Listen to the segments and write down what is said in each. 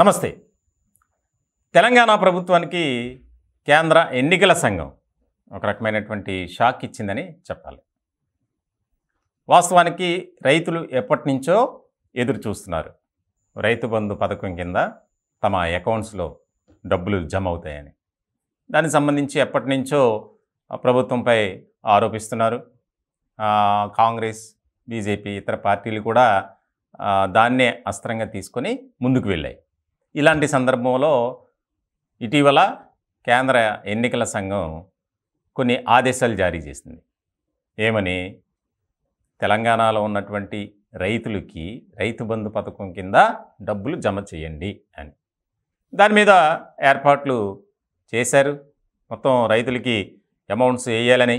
నమస్తే తెలంగాణ ప్రభుత్వానికి కేంద్ర ఎన్నికల సంఘం ఒక రకమైనటువంటి షాక్ ఇచ్చిందని చెప్పాలి వాస్తవానికి రైతులు ఎప్పటి నుంచో ఎదురు చూస్తున్నారు రైతు బంధు పథకం కింద తమ అకౌంట్స్లో డబ్బులు జమ అవుతాయని దానికి సంబంధించి ఎప్పటి నుంచో ప్రభుత్వంపై ఆరోపిస్తున్నారు కాంగ్రెస్ బీజేపీ ఇతర పార్టీలు కూడా దాన్నే అస్త్రంగా తీసుకొని ముందుకు వెళ్ళాయి ఇలాంటి సందర్భంలో ఇటీవల కేంద్ర ఎన్నికల సంఘం కొన్ని ఆదేశాలు జారీ చేసింది ఏమని తెలంగాణలో ఉన్నటువంటి రైతులకి రైతు బంధు పథకం కింద డబ్బులు జమ చేయండి అని దాని మీద ఏర్పాట్లు చేశారు మొత్తం రైతులకి అమౌంట్స్ వేయాలని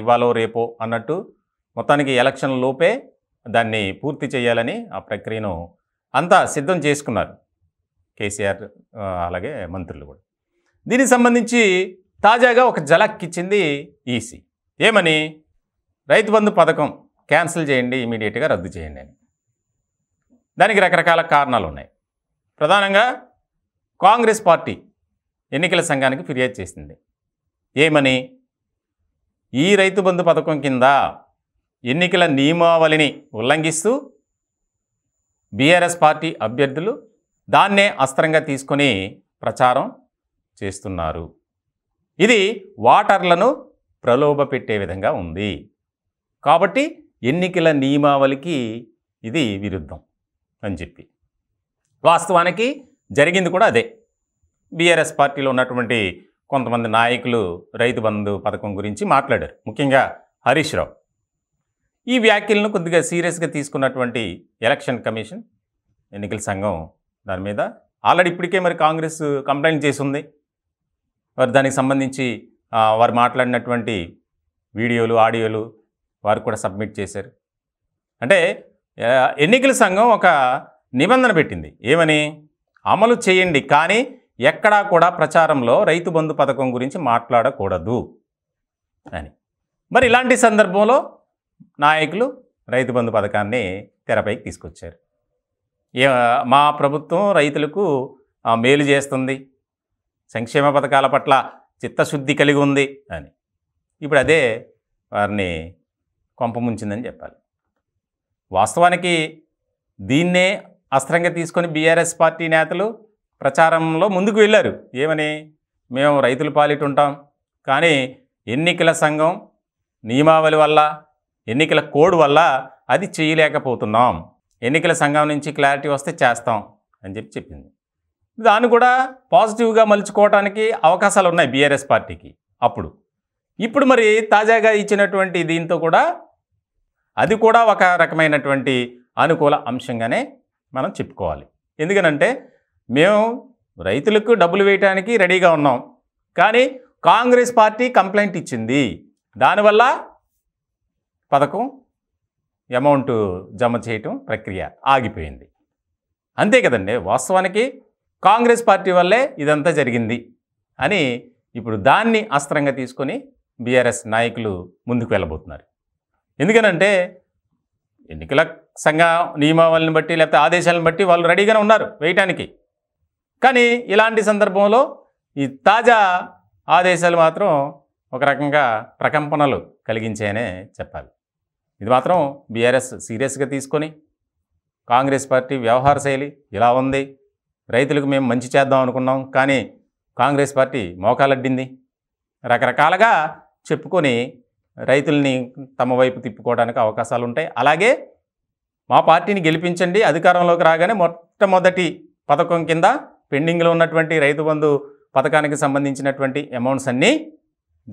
ఇవ్వాలో రేపో అన్నట్టు మొత్తానికి ఎలక్షన్ లోపే దాన్ని పూర్తి చేయాలని ఆ ప్రక్రియను అంతా సిద్ధం చేసుకున్నారు కేసీఆర్ అలాగే మంత్రులు కూడా దీనికి సంబంధించి తాజాగా ఒక జలక్ ఇచ్చింది ఈసీ ఏమని రైతు బంధు పథకం క్యాన్సిల్ చేయండి ఇమీడియట్గా రద్దు చేయండి అని దానికి రకరకాల కారణాలు ఉన్నాయి ప్రధానంగా కాంగ్రెస్ పార్టీ ఎన్నికల సంఘానికి ఫిర్యాదు చేసింది ఏమని ఈ రైతు బంధు పథకం కింద ఎన్నికల నియమావళిని ఉల్లంఘిస్తూ బీఆర్ఎస్ పార్టీ అభ్యర్థులు దాన్నే అస్త్రంగా తీసుకొని ప్రచారం చేస్తున్నారు ఇది వాటర్లను ప్రలోభ పెట్టే విధంగా ఉంది కాబట్టి ఎన్నికల నియమావళికి ఇది విరుద్ధం అని చెప్పి వాస్తవానికి జరిగింది కూడా అదే బీఆర్ఎస్ పార్టీలో ఉన్నటువంటి కొంతమంది నాయకులు రైతు బంధు పథకం గురించి మాట్లాడారు ముఖ్యంగా హరీష్ రావు ఈ వ్యాఖ్యలను కొద్దిగా సీరియస్గా తీసుకున్నటువంటి ఎలక్షన్ కమిషన్ ఎన్నికల సంఘం దాని మీద ఆల్రెడీ ఇప్పటికే మరి కాంగ్రెస్ కంప్లైంట్ చేసింది మరి దానికి సంబంధించి వారు మాట్లాడినటువంటి వీడియోలు ఆడియోలు వారు కూడా సబ్మిట్ చేశారు అంటే ఎన్నికల సంఘం ఒక నిబంధన పెట్టింది ఏమని అమలు చేయండి కానీ ఎక్కడా కూడా ప్రచారంలో రైతు బంధు పథకం గురించి మాట్లాడకూడదు అని మరి ఇలాంటి సందర్భంలో నాయకులు రైతు బంధు పథకాన్ని తెరపైకి తీసుకొచ్చారు మా ప్రభుత్వం రైతులకు మేలు చేస్తుంది సంక్షేమ పథకాల పట్ల చిత్తశుద్ధి కలిగి ఉంది అని ఇప్పుడు అదే వారిని కొంపముంచిందని చెప్పాలి వాస్తవానికి దీన్నే అస్త్రంగా తీసుకొని బీఆర్ఎస్ పార్టీ నేతలు ప్రచారంలో ముందుకు వెళ్ళారు ఏమని మేము రైతులు పాలిటుంటాం కానీ ఎన్నికల సంఘం నియమావళి వల్ల ఎన్నికల కోడ్ వల్ల అది చేయలేకపోతున్నాం ఎన్నికల సంఘం నుంచి క్లారిటీ వస్తే చేస్తాం అని చెప్పి చెప్పింది దాన్ని కూడా పాజిటివ్గా మలుచుకోవడానికి అవకాశాలు ఉన్నాయి బీఆర్ఎస్ పార్టీకి అప్పుడు ఇప్పుడు మరి తాజాగా ఇచ్చినటువంటి దీంతో కూడా అది కూడా ఒక రకమైనటువంటి అనుకూల అంశంగానే మనం చెప్పుకోవాలి ఎందుకనంటే మేము రైతులకు డబ్బులు వేయటానికి రెడీగా ఉన్నాం కానీ కాంగ్రెస్ పార్టీ కంప్లైంట్ ఇచ్చింది దానివల్ల పథకం అమౌంట్ జమ చేయటం ప్రక్రియ ఆగిపోయింది అంతే కదండి వాస్తవానికి కాంగ్రెస్ పార్టీ వల్లే ఇదంతా జరిగింది అని ఇప్పుడు దాన్ని అస్త్రంగా తీసుకొని బీఆర్ఎస్ నాయకులు ముందుకు వెళ్ళబోతున్నారు ఎందుకనంటే ఎన్నికల సంఘ నియమావళిని బట్టి లేకపోతే ఆదేశాలను బట్టి వాళ్ళు రెడీగానే ఉన్నారు వేయటానికి కానీ ఇలాంటి సందర్భంలో ఈ తాజా ఆదేశాలు మాత్రం ఒక రకంగా ప్రకంపనలు కలిగించాయనే చెప్పాలి ఇది మాత్రం బీఆర్ఎస్ సీరియస్గా తీసుకొని కాంగ్రెస్ పార్టీ వ్యవహార శైలి ఇలా ఉంది రైతులకు మేము మంచి చేద్దాం అనుకున్నాం కానీ కాంగ్రెస్ పార్టీ మోకాలడ్డింది రకరకాలుగా చెప్పుకొని రైతుల్ని తమ వైపు తిప్పుకోవడానికి అవకాశాలు ఉంటాయి అలాగే మా పార్టీని గెలిపించండి అధికారంలోకి రాగానే మొట్టమొదటి పథకం కింద పెండింగ్లో ఉన్నటువంటి రైతు బంధు పథకానికి సంబంధించినటువంటి అమౌంట్స్ అన్నీ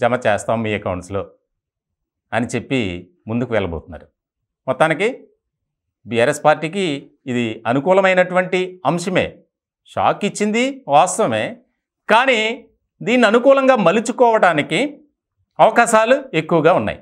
జమ చేస్తాం మీ అకౌంట్స్లో అని చెప్పి ముందుకు వెళ్ళబోతున్నారు మొత్తానికి బీఆర్ఎస్ పార్టీకి ఇది అనుకూలమైనటువంటి అంశమే షాక్ ఇచ్చింది వాస్తవమే కానీ దీన్ని అనుకూలంగా మలుచుకోవడానికి అవకాశాలు ఎక్కువగా ఉన్నాయి